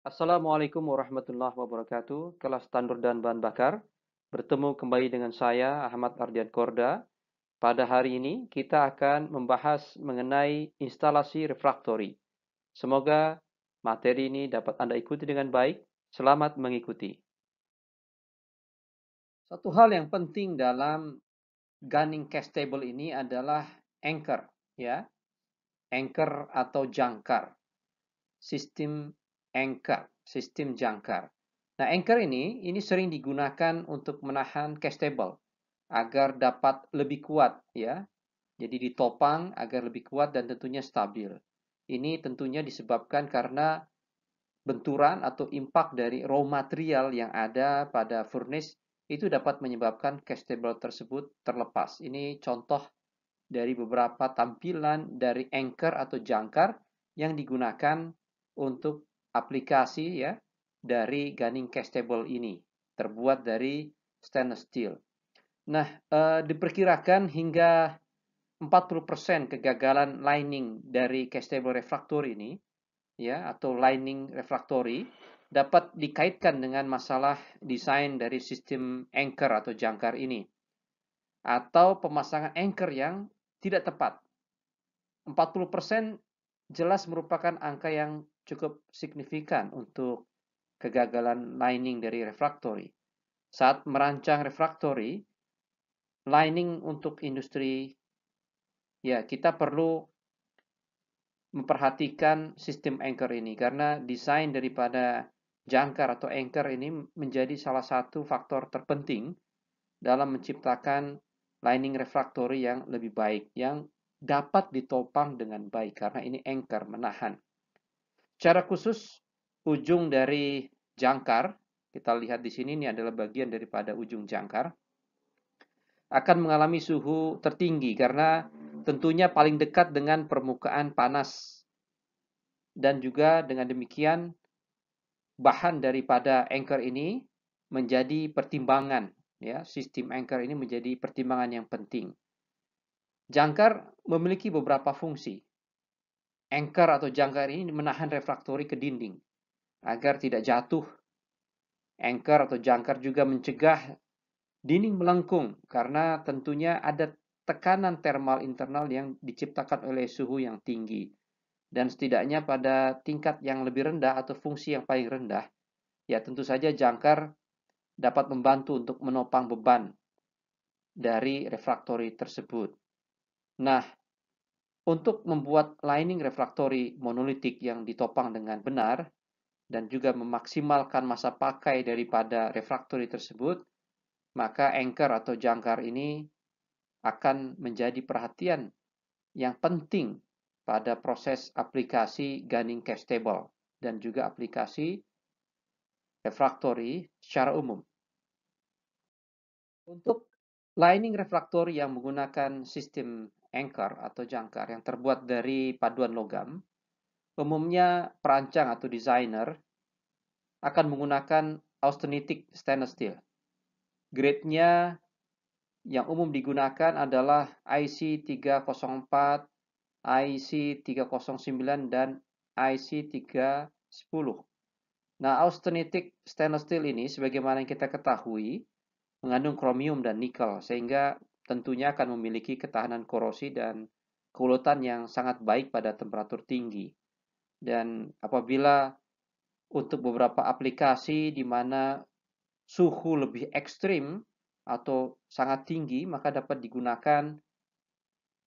Assalamualaikum warahmatullahi wabarakatuh. Kelas Tandur dan Bahan Bakar. Bertemu kembali dengan saya Ahmad Ardian Korda. Pada hari ini kita akan membahas mengenai instalasi refraktori. Semoga materi ini dapat Anda ikuti dengan baik. Selamat mengikuti. Satu hal yang penting dalam gunning cash table ini adalah anchor, ya. Anchor atau jangkar. Sistem anchor, sistem jangkar. Nah, anchor ini ini sering digunakan untuk menahan cash table agar dapat lebih kuat ya. Jadi ditopang agar lebih kuat dan tentunya stabil. Ini tentunya disebabkan karena benturan atau impact dari raw material yang ada pada furnace itu dapat menyebabkan cash table tersebut terlepas. Ini contoh dari beberapa tampilan dari anchor atau jangkar yang digunakan untuk aplikasi ya dari Gunning Cash Table ini terbuat dari stainless steel. Nah, uh, diperkirakan hingga 40% kegagalan lining dari cash table refraktor ini ya atau lining refraktori dapat dikaitkan dengan masalah desain dari sistem anchor atau jangkar ini atau pemasangan anchor yang tidak tepat. 40% jelas merupakan angka yang cukup signifikan untuk kegagalan lining dari refractory. Saat merancang refractory, lining untuk industri, ya kita perlu memperhatikan sistem anchor ini karena desain daripada jangkar atau anchor ini menjadi salah satu faktor terpenting dalam menciptakan lining refractory yang lebih baik yang dapat ditopang dengan baik karena ini anchor menahan. Cara khusus ujung dari jangkar, kita lihat di sini ini adalah bagian daripada ujung jangkar, akan mengalami suhu tertinggi karena tentunya paling dekat dengan permukaan panas. Dan juga dengan demikian bahan daripada anchor ini menjadi pertimbangan ya sistem anchor ini menjadi pertimbangan yang penting. Jangkar memiliki beberapa fungsi anchor atau jangkar ini menahan refraktori ke dinding agar tidak jatuh. Anchor atau jangkar juga mencegah dinding melengkung karena tentunya ada tekanan termal internal yang diciptakan oleh suhu yang tinggi. Dan setidaknya pada tingkat yang lebih rendah atau fungsi yang paling rendah, ya tentu saja jangkar dapat membantu untuk menopang beban dari refraktori tersebut. Nah, untuk membuat lining refraktori monolitik yang ditopang dengan benar dan juga memaksimalkan masa pakai daripada refraktori tersebut, maka anchor atau jangkar ini akan menjadi perhatian yang penting pada proses aplikasi gunning cash table dan juga aplikasi refraktori secara umum. Untuk lining refraktori yang menggunakan sistem anchor atau jangkar yang terbuat dari paduan logam, umumnya perancang atau desainer akan menggunakan austenitic stainless steel. Grade-nya yang umum digunakan adalah IC 304, IC 309, dan IC 310. Nah, austenitic stainless steel ini sebagaimana yang kita ketahui mengandung kromium dan nikel sehingga tentunya akan memiliki ketahanan korosi dan keulutan yang sangat baik pada temperatur tinggi. Dan apabila untuk beberapa aplikasi di mana suhu lebih ekstrim atau sangat tinggi, maka dapat digunakan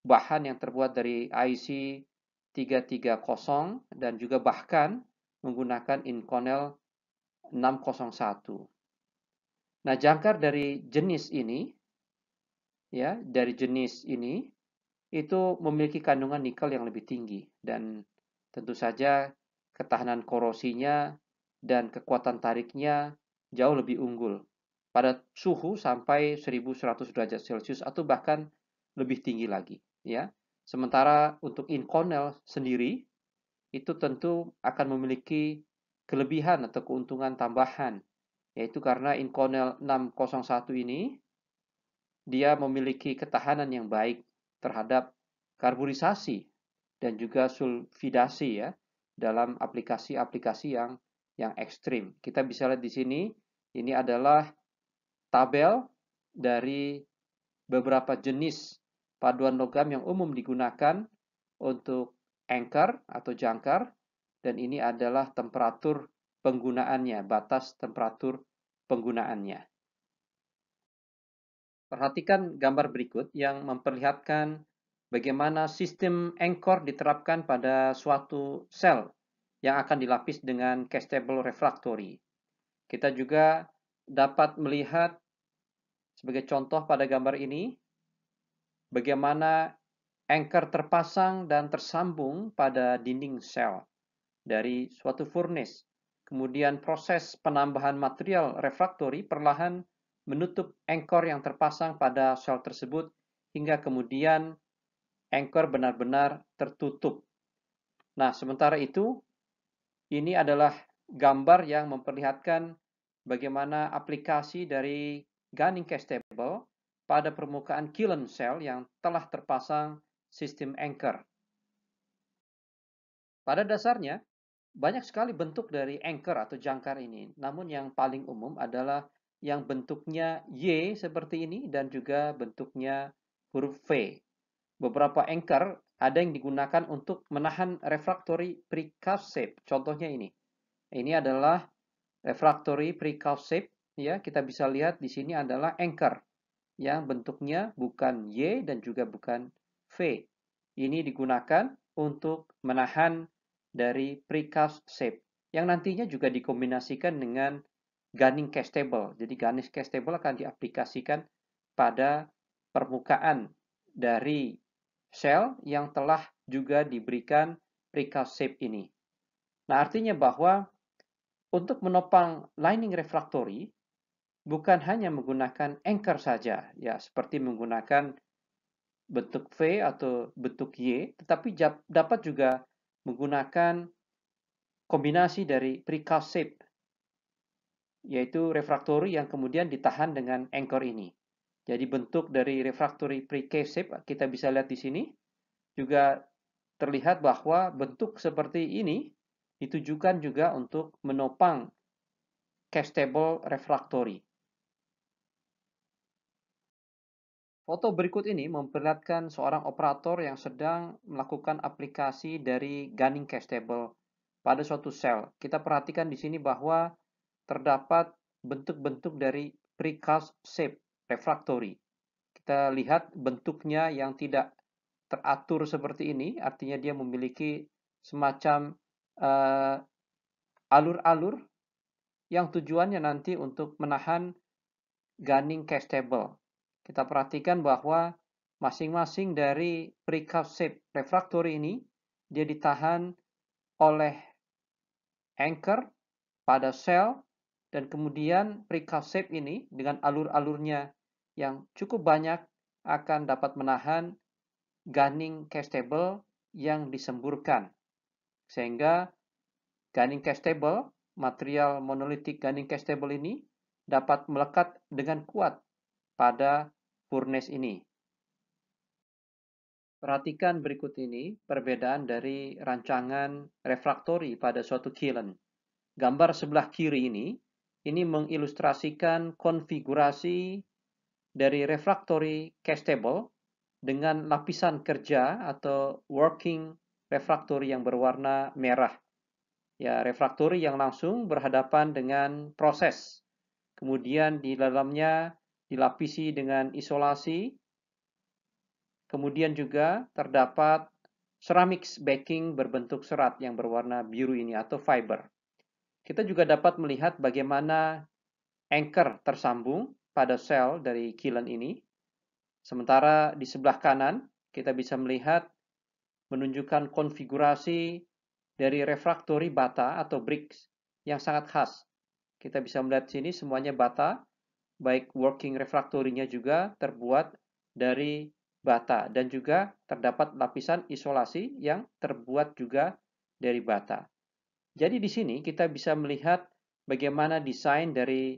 bahan yang terbuat dari IC 330 dan juga bahkan menggunakan Inconel 601. Nah, jangkar dari jenis ini ya dari jenis ini itu memiliki kandungan nikel yang lebih tinggi dan tentu saja ketahanan korosinya dan kekuatan tariknya jauh lebih unggul pada suhu sampai 1100 derajat Celcius atau bahkan lebih tinggi lagi ya. Sementara untuk inconel sendiri itu tentu akan memiliki kelebihan atau keuntungan tambahan yaitu karena inconel 601 ini dia memiliki ketahanan yang baik terhadap karburisasi dan juga sulfidasi ya dalam aplikasi-aplikasi yang yang ekstrim. Kita bisa lihat di sini, ini adalah tabel dari beberapa jenis paduan logam yang umum digunakan untuk anchor atau jangkar dan ini adalah temperatur penggunaannya, batas temperatur penggunaannya. Perhatikan gambar berikut yang memperlihatkan bagaimana sistem anchor diterapkan pada suatu sel yang akan dilapis dengan castable refractory. Kita juga dapat melihat sebagai contoh pada gambar ini bagaimana anchor terpasang dan tersambung pada dinding sel dari suatu furnace. Kemudian proses penambahan material refraktori perlahan menutup engkor yang terpasang pada shell tersebut hingga kemudian engkor benar-benar tertutup. Nah, sementara itu, ini adalah gambar yang memperlihatkan bagaimana aplikasi dari gunning cash table pada permukaan kiln shell yang telah terpasang sistem anchor. Pada dasarnya, banyak sekali bentuk dari anchor atau jangkar ini, namun yang paling umum adalah yang bentuknya Y seperti ini dan juga bentuknya huruf V. Beberapa anchor ada yang digunakan untuk menahan refractory precast Contohnya ini. Ini adalah refractory precast Ya, kita bisa lihat di sini adalah anchor yang bentuknya bukan Y dan juga bukan V. Ini digunakan untuk menahan dari precast shape yang nantinya juga dikombinasikan dengan Gunning Cache Table. Jadi Gunning Cache Table akan diaplikasikan pada permukaan dari sel yang telah juga diberikan precast shape ini. Nah, artinya bahwa untuk menopang lining refractory bukan hanya menggunakan anchor saja, ya seperti menggunakan bentuk V atau bentuk Y, tetapi dapat juga menggunakan kombinasi dari precast shape yaitu refraktori yang kemudian ditahan dengan anchor ini. Jadi bentuk dari refraktori pre-cave shape kita bisa lihat di sini. Juga terlihat bahwa bentuk seperti ini ditujukan juga untuk menopang cave table refraktori. Foto berikut ini memperlihatkan seorang operator yang sedang melakukan aplikasi dari gunning cache table pada suatu sel. Kita perhatikan di sini bahwa terdapat bentuk-bentuk dari precast shape refractory. Kita lihat bentuknya yang tidak teratur seperti ini, artinya dia memiliki semacam eh, alur-alur uh, yang tujuannya nanti untuk menahan gunning cast table. Kita perhatikan bahwa masing-masing dari precast shape refractory ini dia ditahan oleh anchor pada sel dan kemudian precalcep ini dengan alur-alurnya yang cukup banyak akan dapat menahan gunning castable yang disemburkan. Sehingga gunning castable, material monolitik gunning castable ini dapat melekat dengan kuat pada furnace ini. Perhatikan berikut ini perbedaan dari rancangan refraktori pada suatu kiln. Gambar sebelah kiri ini ini mengilustrasikan konfigurasi dari refractory cash table dengan lapisan kerja atau working refractory yang berwarna merah. Ya, refractory yang langsung berhadapan dengan proses. Kemudian di dalamnya dilapisi dengan isolasi. Kemudian juga terdapat ceramics backing berbentuk serat yang berwarna biru ini atau fiber. Kita juga dapat melihat bagaimana anchor tersambung pada sel dari kilen ini. Sementara di sebelah kanan kita bisa melihat menunjukkan konfigurasi dari refraktori bata atau bricks yang sangat khas. Kita bisa melihat sini semuanya bata, baik working refraktorinya juga terbuat dari bata dan juga terdapat lapisan isolasi yang terbuat juga dari bata. Jadi di sini kita bisa melihat bagaimana desain dari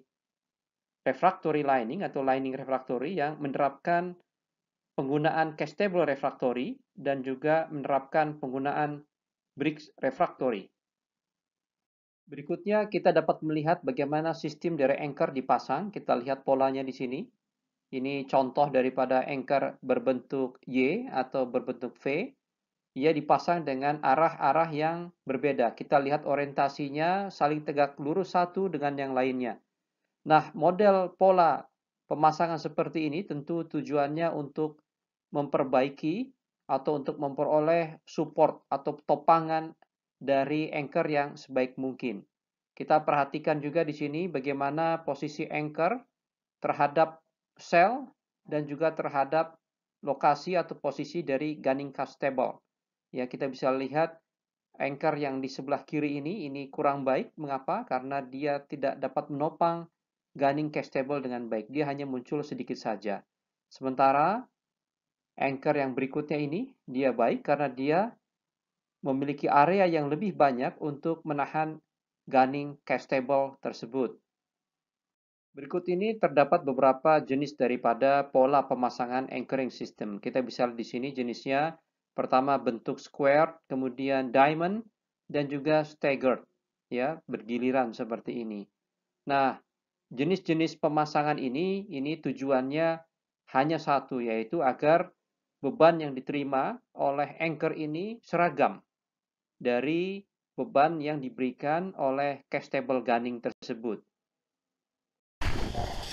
refractory lining atau lining refractory yang menerapkan penggunaan castable refractory dan juga menerapkan penggunaan bricks refractory. Berikutnya kita dapat melihat bagaimana sistem dari anchor dipasang. Kita lihat polanya di sini. Ini contoh daripada anchor berbentuk Y atau berbentuk V ia dipasang dengan arah-arah yang berbeda. Kita lihat orientasinya saling tegak lurus satu dengan yang lainnya. Nah, model pola pemasangan seperti ini tentu tujuannya untuk memperbaiki atau untuk memperoleh support atau topangan dari anchor yang sebaik mungkin. Kita perhatikan juga di sini bagaimana posisi anchor terhadap sel dan juga terhadap lokasi atau posisi dari gunning castable. Ya, kita bisa lihat anchor yang di sebelah kiri ini ini kurang baik. Mengapa? Karena dia tidak dapat menopang Gunning Cash Table dengan baik. Dia hanya muncul sedikit saja. Sementara anchor yang berikutnya ini dia baik karena dia memiliki area yang lebih banyak untuk menahan Gunning Cash Table tersebut. Berikut ini terdapat beberapa jenis daripada pola pemasangan anchoring system. Kita bisa lihat di sini jenisnya Pertama bentuk square, kemudian diamond, dan juga staggered, ya, bergiliran seperti ini. Nah, jenis-jenis pemasangan ini, ini tujuannya hanya satu, yaitu agar beban yang diterima oleh anchor ini seragam dari beban yang diberikan oleh cash table gunning tersebut.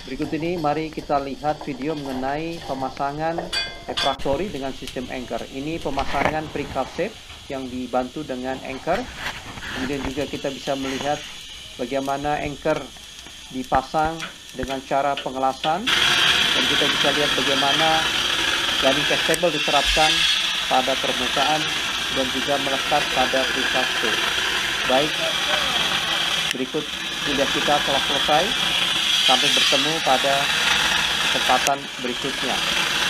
Berikut ini mari kita lihat video mengenai pemasangan refractory dengan sistem anchor. Ini pemasangan precast shape yang dibantu dengan anchor. Kemudian juga kita bisa melihat bagaimana anchor dipasang dengan cara pengelasan dan kita bisa lihat bagaimana jaring castable diterapkan pada permukaan dan juga melekat pada precast shape. Baik, berikut sudah kita telah selesai. Sampai bertemu pada kesempatan berikutnya.